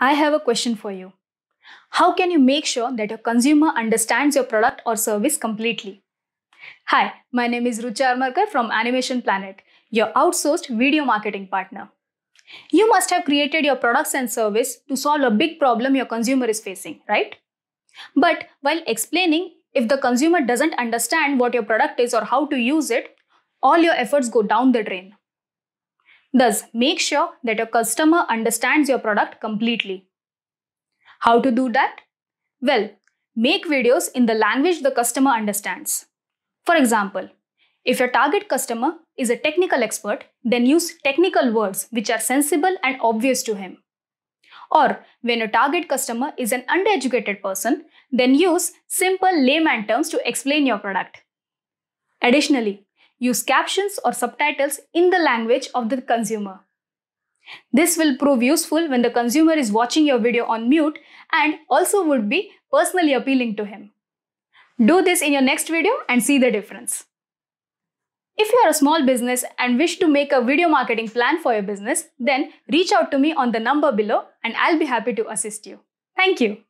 I have a question for you. How can you make sure that your consumer understands your product or service completely? Hi, my name is Rucha Armarkar from Animation Planet, your outsourced video marketing partner. You must have created your products and service to solve a big problem your consumer is facing, right? But while explaining, if the consumer doesn't understand what your product is or how to use it, all your efforts go down the drain. Thus, make sure that your customer understands your product completely. How to do that? Well, make videos in the language the customer understands. For example, if your target customer is a technical expert, then use technical words which are sensible and obvious to him. Or when your target customer is an undereducated person, then use simple layman terms to explain your product. Additionally, use captions or subtitles in the language of the consumer. This will prove useful when the consumer is watching your video on mute and also would be personally appealing to him. Do this in your next video and see the difference. If you are a small business and wish to make a video marketing plan for your business, then reach out to me on the number below and I'll be happy to assist you. Thank you.